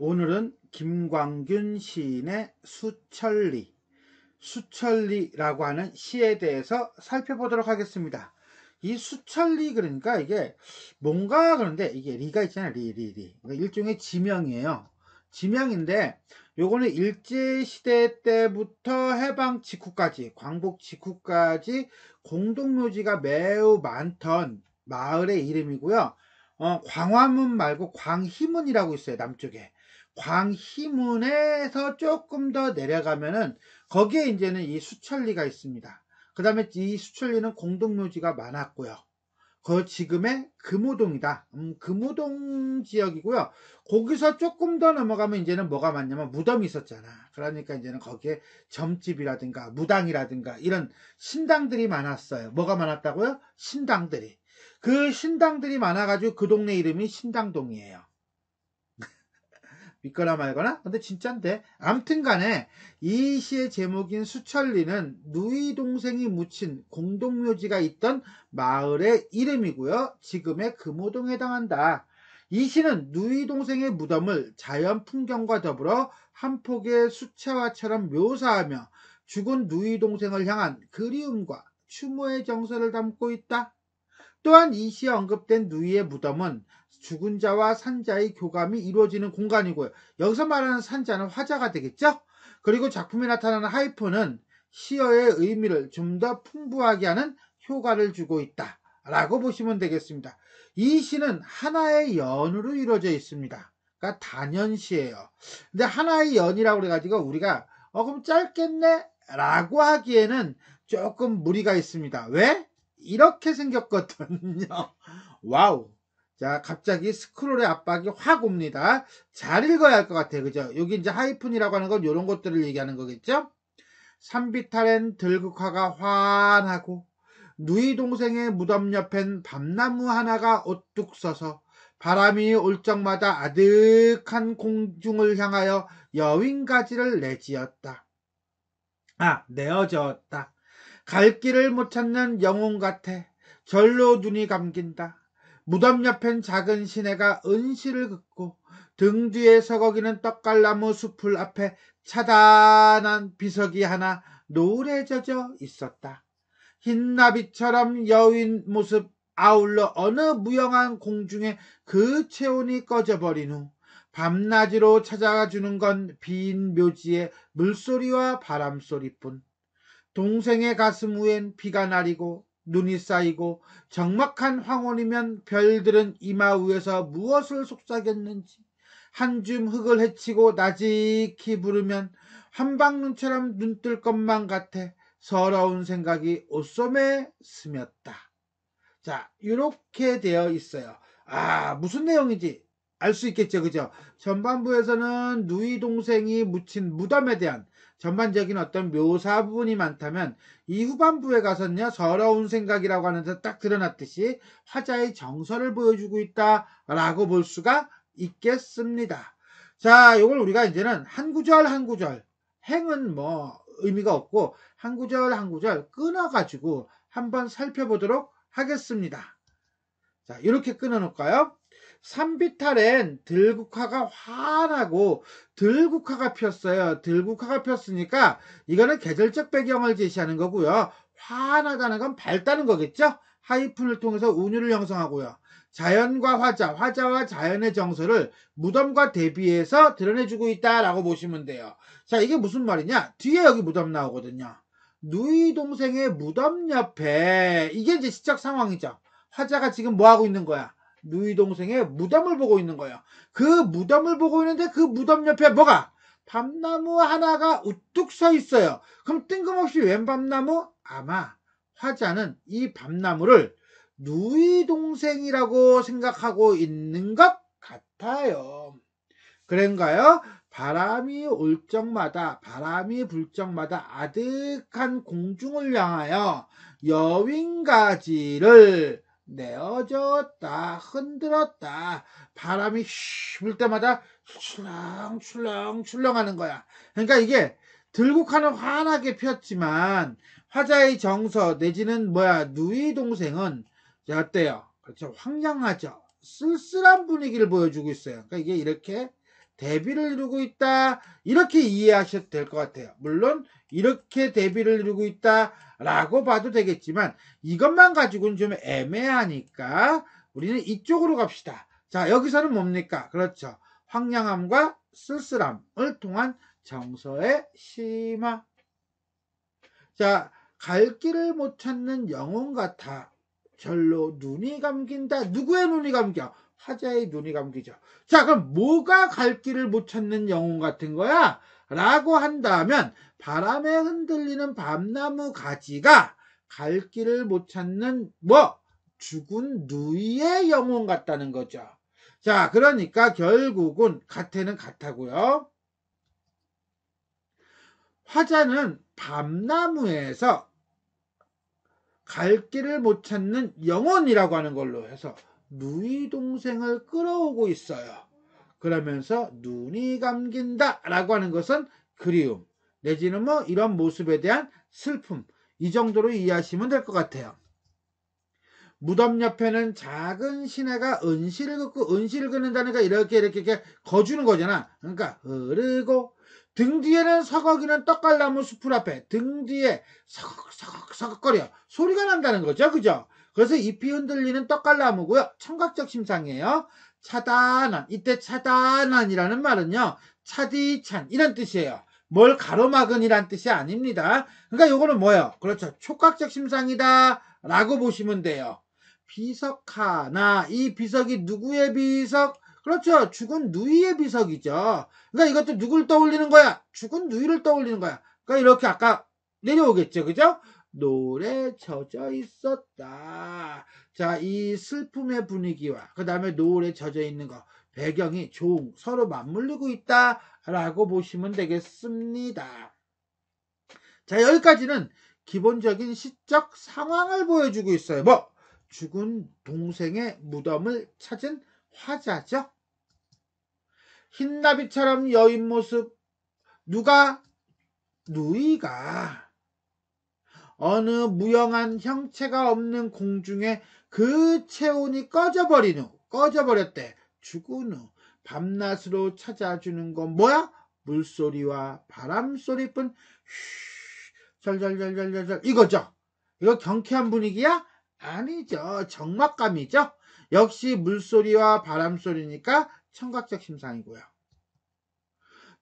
오늘은 김광균 시인의 수철리 수천리라고 하는 시에 대해서 살펴보도록 하겠습니다. 이수철리 그러니까 이게 뭔가 그런데 이게 리가 있잖아요. 리, 리, 리. 그러니까 일종의 지명이에요. 지명인데 요거는 일제시대 때부터 해방 직후까지 광복 직후까지 공동묘지가 매우 많던 마을의 이름이고요. 어, 광화문 말고 광희문이라고 있어요. 남쪽에. 광희문에서 조금 더 내려가면은 거기에 이제는 이 수천리가 있습니다. 그 다음에 이 수천리는 공동묘지가 많았고요. 그 지금의 금호동이다. 음, 금호동 지역이고요. 거기서 조금 더 넘어가면 이제는 뭐가 많냐면 무덤이 있었잖아. 그러니까 이제는 거기에 점집이라든가 무당이라든가 이런 신당들이 많았어요. 뭐가 많았다고요? 신당들이. 그 신당들이 많아가지고 그 동네 이름이 신당동이에요. 믿거나 말거나 근데 진짠데 암튼 간에 이 시의 제목인 수철리는 누이 동생이 묻힌 공동묘지가 있던 마을의 이름이고요 지금의 금호동에 해당한다 이 시는 누이 동생의 무덤을 자연 풍경과 더불어 한 폭의 수채화처럼 묘사하며 죽은 누이 동생을 향한 그리움과 추모의 정서를 담고 있다 또한 이 시에 언급된 누이의 무덤은 죽은 자와 산자의 교감이 이루어지는 공간이고요. 여기서 말하는 산자는 화자가 되겠죠? 그리고 작품에 나타나는 하이픈는 시어의 의미를 좀 더 풍부하게 하는 효과를 주고 있다. 라고 보시면 되겠습니다. 이 시는 하나의 연으로 이루어져 있습니다. 그러니까 단연시예요. 근데 하나의 연이라고 그래가지고 우리가 어 그럼 짧겠네 라고 하기에는 조금 무리가 있습니다. 왜? 이렇게 생겼거든요. 와우. 자, 갑자기 스크롤의 압박이 확 옵니다. 잘 읽어야 할 것 같아요. 그죠? 여기 이제 하이픈이라고 하는 건 이런 것들을 얘기하는 거겠죠? 산비탈엔 들국화가 환하고 누이 동생의 무덤 옆엔 밤나무 하나가 오뚝 서서 바람이 올 적마다 아득한 공중을 향하여 여윈가지를 내지었다. 아, 내어졌다. 갈 길을 못 찾는 영혼 같아. 절로 눈이 감긴다. 무덤 옆엔 작은 시내가 은실을 긋고 등 뒤에 서거기는 떡갈나무 숲을 앞에 차단한 비석이 하나 노래 젖어 있었다. 흰 나비처럼 여윈 모습 아울러 어느 무영한 공중에 그 체온이 꺼져버린 후 밤낮으로 찾아가 주는 건 빈 묘지의 물소리와 바람소리뿐. 동생의 가슴 위엔 비가 내리고 눈이 쌓이고 적막한 황혼이면 별들은 이마 위에서 무엇을 속삭였는지 한 줌 흙을 헤치고 나직히 부르면 한방눈처럼 눈뜰 것만 같아 서러운 생각이 옷소매 스몄다. 자, 이렇게 되어 있어요. 아, 무슨 내용인지 알 수 있겠죠, 그죠? 전반부에서는 누이 동생이 묻힌 무덤에 대한 전반적인 어떤 묘사 부분이 많다면 이 후반부에 가서는요 서러운 생각이라고 하는데 딱 드러났듯이 화자의 정서를 보여주고 있다라고 볼 수가 있겠습니다. 자, 이걸 우리가 이제는 한 구절 한 구절 행은 뭐 의미가 없고 한 구절 한 구절 끊어가지고 한번 살펴보도록 하겠습니다. 자, 이렇게 끊어놓을까요? 산비탈엔 들국화가 환하고 들국화가 폈어요. 들국화가 폈으니까 이거는 계절적 배경을 제시하는 거고요. 환하다는 건 밝다는 거겠죠? 하이픈을 통해서 운율을 형성하고요. 자연과 화자, 화자와 자연의 정서를 무덤과 대비해서 드러내주고 있다라고 보시면 돼요. 자, 이게 무슨 말이냐? 뒤에 여기 무덤 나오거든요. 누이 동생의 무덤 옆에 이게 이제 시적 상황이죠. 화자가 지금 뭐 하고 있는 거야? 누이 동생의 무덤을 보고 있는 거예요. 그 무덤을 보고 있는데 그 무덤 옆에 뭐가 밤나무 하나가 우뚝 서 있어요. 그럼 뜬금없이 웬 밤나무? 아마 화자는 이 밤나무를 누이 동생이라고 생각하고 있는 것 같아요. 그런가요? 바람이 올 적마다 바람이 불 적마다 아득한 공중을 향하여 여윈가지를 내어졌다 흔들었다 바람이 불 때마다 출렁출렁 출렁, 하는 거야 그러니까 이게 들국화는 환하게 피었지만 화자의 정서 내지는 뭐야 누이 동생은 어때요 그렇죠 황량하죠 쓸쓸한 분위기를 보여주고 있어요 그러니까 이게 이렇게 대비를 이루고 있다. 이렇게 이해하셔도 될 것 같아요. 물론 이렇게 대비를 이루고 있다라고 봐도 되겠지만 이것만 가지고는 좀 애매하니까 우리는 이쪽으로 갑시다. 자, 여기서는 뭡니까? 그렇죠. 황량함과 쓸쓸함을 통한 정서의 심화. 자, 갈 길을 못 찾는 영혼 같아. 절로 눈이 감긴다. 누구의 눈이 감겨? 화자의 눈이 감기죠. 자, 그럼 뭐가 갈 길을 못 찾는 영혼 같은 거야? 라고 한다면 바람에 흔들리는 밤나무 가지가 갈 길을 못 찾는 뭐 죽은 누이의 영혼 같다는 거죠. 자, 그러니까 결국은 같애는 같다고요. 화자는 밤나무에서 갈 길을 못 찾는 영혼이라고 하는 걸로 해서 누이 동생을 끌어오고 있어요. 그러면서 눈이 감긴다 라고 하는 것은 그리움 내지는 뭐 이런 모습에 대한 슬픔 이 정도로 이해하시면 될 것 같아요. 무덤 옆에는 작은 시내가 은실을 긋고 은실을 긋는다니까 이렇게 이렇게 이렇게 거주는 거잖아. 그러니까 흐르고 등 뒤에는 서걱이는 떡갈나무 수풀 앞에 등 뒤에 서걱서걱서걱거려 소리가 난다는 거죠. 그죠? 그래서 잎이 흔들리는 떡갈나무고요. 청각적 심상이에요. 차단한, 이때 차단한이라는 말은요. 차디찬 이런 뜻이에요. 뭘 가로막은 이란 뜻이 아닙니다. 그러니까 요거는 뭐예요? 그렇죠. 촉각적 심상이다 라고 보시면 돼요. 비석하나 이 비석이 누구의 비석? 그렇죠. 죽은 누이의 비석이죠. 그러니까 이것도 누굴 떠올리는 거야? 죽은 누이를 떠올리는 거야. 그러니까 이렇게 아까 내려오겠죠. 그죠? 노래 젖어 있었다. 자, 이 슬픔의 분위기와 그 다음에 노래 젖어 있는 거 배경이 종 서로 맞물리고 있다라고 보시면 되겠습니다. 자, 여기까지는 기본적인 시적 상황을 보여주고 있어요. 뭐 죽은 동생의 무덤을 찾은 화자죠. 흰나비처럼 여인 모습 누가 누이가 어느 무형한 형체가 없는 공중에 그 체온이 꺼져버린 후 꺼져버렸대 죽은 후 밤낮으로 찾아주는 건 뭐야? 물소리와 바람소리뿐 절절절절절절 이거죠 이거 경쾌한 분위기야? 아니죠 정막감이죠 역시 물소리와 바람소리니까 청각적 심상이고요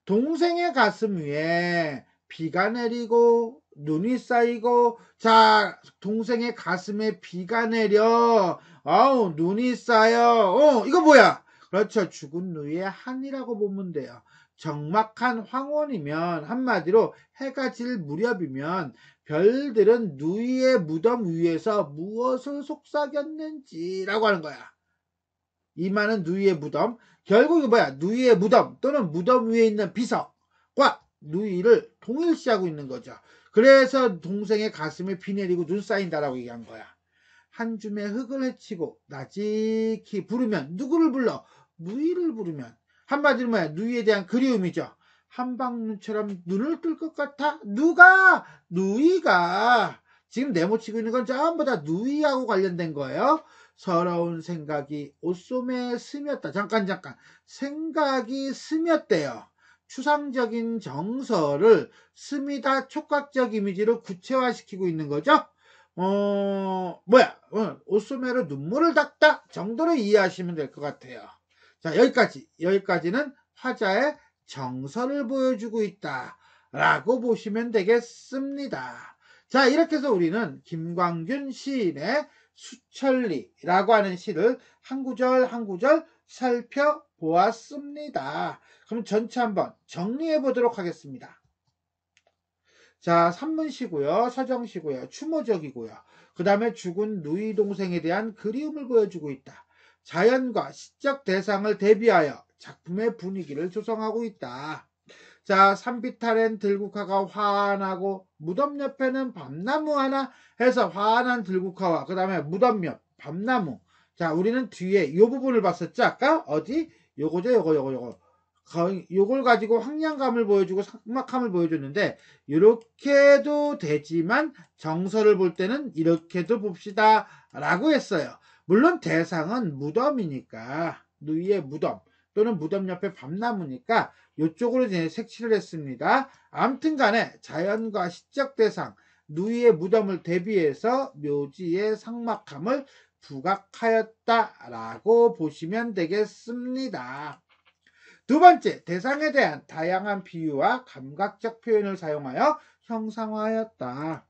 동생의 가슴 위에 비가 내리고 눈이 쌓이고 자 동생의 가슴에 비가 내려 아우 눈이 쌓여 어 이거 뭐야 그렇죠 죽은 누이의 한이라고 보면 돼요 정막한 황혼이면 한마디로 해가 질 무렵이면 별들은 누이의 무덤 위에서 무엇을 속삭였는지라고 하는 거야. 이 말은 누이의 무덤, 결국이 뭐야? 누이의 무덤 또는 무덤 위에 있는 비석과 누이를 동일시하고 있는 거죠. 그래서 동생의 가슴에 비 내리고 눈 쌓인다라고 얘기한 거야. 한 줌의 흙을 헤치고 나직히 부르면 누구를 불러? 누이를 부르면 한마디로 말해 누이에 대한 그리움이죠. 한방눈처럼 눈을 뜰 것 같아. 누가? 누이가. 지금 내모치고 있는 건 전부 다 누이하고 관련된 거예요. 서러운 생각이 옷소매에 스며다. 잠깐 잠깐. 생각이 스며대요. 추상적인 정서를 스미다 촉각적 이미지로 구체화시키고 있는 거죠. 어, 뭐야, 어, 오스메로 눈물을 닦다 정도로 이해하시면 될 것 같아요. 자, 여기까지. 여기까지는 화자의 정서를 보여주고 있다. 라고 보시면 되겠습니다. 자, 이렇게 해서 우리는 김광균 시인의 수천리라고 하는 시를 한 구절 한 구절 살펴보았습니다. 그럼 전체 한번 정리해 보도록 하겠습니다. 자, 산문시고요. 서정시고요. 추모적이고요. 그 다음에 죽은 누이 동생에 대한 그리움을 보여주고 있다. 자연과 시적 대상을 대비하여 작품의 분위기를 조성하고 있다. 자, 산비탈엔 들국화가 환하고 무덤 옆에는 밤나무 하나 해서 환한 들국화와 그 다음에 무덤 옆 밤나무 자 우리는 뒤에 이 부분을 봤었죠 아까 어디 요거죠 요거 요거 요거 요걸 가지고 황량감을 보여주고 삭막함을 보여줬는데 이렇게도 되지만 정서를 볼 때는 이렇게도 봅시다 라고 했어요 물론 대상은 무덤이니까 누이의 무덤 또는 무덤 옆에 밤나무니까 이쪽으로 색칠을 했습니다 암튼 간에 자연과 시적 대상 누이의 무덤을 대비해서 묘지의 삭막함을 부각하였다 라고 보시면 되겠습니다 두 번째, 대상에 대한 다양한 비유와 감각적 표현을 사용하여 형상화하였다.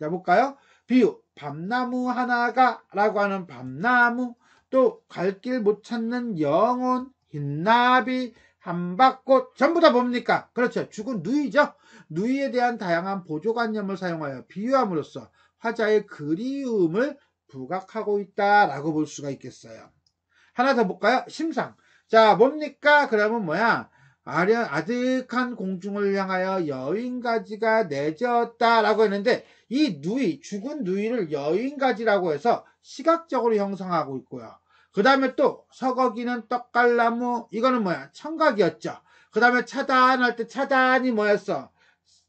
자, 볼까요? 비유, 밤나무 하나가 라고 하는 밤나무, 또 갈 길 못 찾는 영혼, 흰나비, 한박꽃 전부 다 뭡니까? 그렇죠. 죽은 누이죠. 누이에 대한 다양한 보조관념을 사용하여 비유함으로써 화자의 그리움을 부각하고 있다라고 볼 수가 있겠어요. 하나 더 볼까요? 심상. 자, 뭡니까? 그러면 뭐야? 아련, 아득한 공중을 향하여 여인가지가 내지었다라고 했는데, 이 누이, 죽은 누이를 여인가지라고 해서 시각적으로 형성하고 있고요. 그 다음에 또, 서거기는 떡갈나무, 이거는 뭐야? 청각이었죠. 그 다음에 차단할 때 차단이 뭐였어?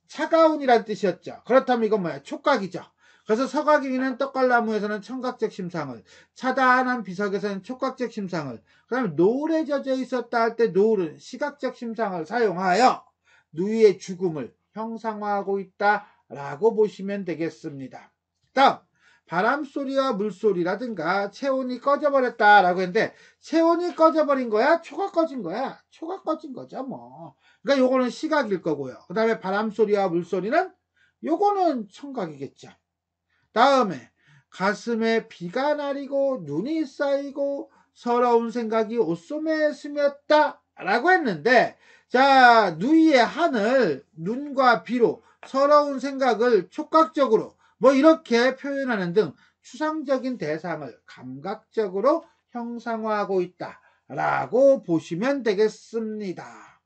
차가운이란 뜻이었죠. 그렇다면 이건 뭐야? 촉각이죠. 그래서 서각이는 떡갈나무에서는 청각적 심상을, 차단한 비석에서는 촉각적 심상을, 그 다음에 노을에 젖어 있었다 할 때 노을은 시각적 심상을 사용하여 누이의 죽음을 형상화하고 있다라고 보시면 되겠습니다. 다음, 바람소리와 물소리라든가 체온이 꺼져버렸다라고 했는데 체온이 꺼져버린 거야? 초가 꺼진 거야? 초가 꺼진 거죠 뭐. 그러니까 요거는 시각일 거고요. 그 다음에 바람소리와 물소리는 요거는 청각이겠죠. 다음에 가슴에 비가 나리고 눈이 쌓이고 서러운 생각이 옷소매 스몄다 라고 했는데 자 누이의 한을 눈과 비로 서러운 생각을 촉각적으로 뭐 이렇게 표현하는 등 추상적인 대상을 감각적으로 형상화하고 있다 라고 보시면 되겠습니다.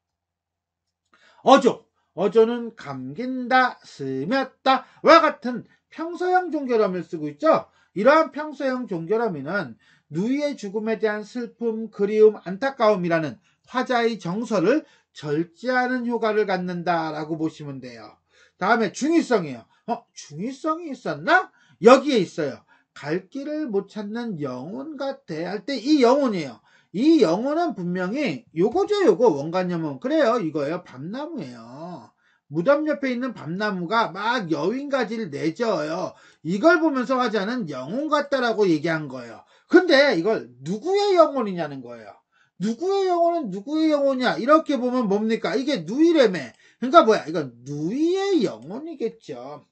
어조 어조는 감긴다, 스몄다 와 같은 평서형 종결함을 쓰고 있죠. 이러한 평서형 종결함에는 누이의 죽음에 대한 슬픔, 그리움, 안타까움이라는 화자의 정서를 절제하는 효과를 갖는다라고 보시면 돼요. 다음에 중의성이에요. 어, 중의성이 있었나? 여기에 있어요. 갈 길을 못 찾는 영혼 같아 할 때 이 영혼이에요. 이 영혼은 분명히 요거죠 요거 원관념은 그래요 이거예요 밤나무예요 무덤 옆에 있는 밤나무가 막 여윈가지를 내저어요. 이걸 보면서 화자는 영혼 같다라고 얘기한 거예요. 근데 이걸 누구의 영혼이냐는 거예요. 누구의 영혼은 누구의 영혼이야? 이렇게 보면 뭡니까? 이게 누이레메. 그러니까 뭐야? 이건 누이의 영혼이겠죠.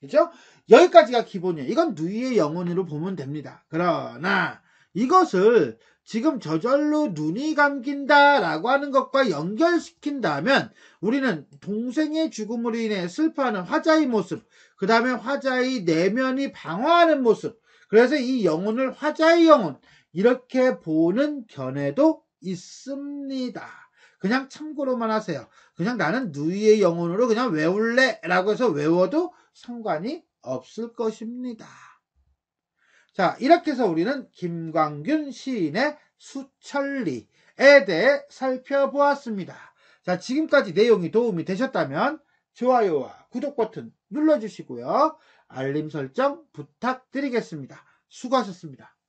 그죠? 여기까지가 기본이에요. 이건 누이의 영혼으로 보면 됩니다. 그러나 이것을 지금 저절로 눈이 감긴다라고 하는 것과 연결시킨다면 우리는 동생의 죽음으로 인해 슬퍼하는 화자의 모습, 그 다음에 화자의 내면이 방어하는 모습, 그래서 이 영혼을 화자의 영혼, 이렇게 보는 견해도 있습니다. 그냥 참고로만 하세요. 그냥 나는 누이의 영혼으로 그냥 외울래 라고 해서 외워도 상관이 없을 것입니다. 자, 이렇게 해서 우리는 김광균 시인의 수천리에 대해 살펴보았습니다. 자, 지금까지 내용이 도움이 되셨다면 좋아요와 구독 버튼 눌러주시고요. 알림 설정 부탁드리겠습니다. 수고하셨습니다.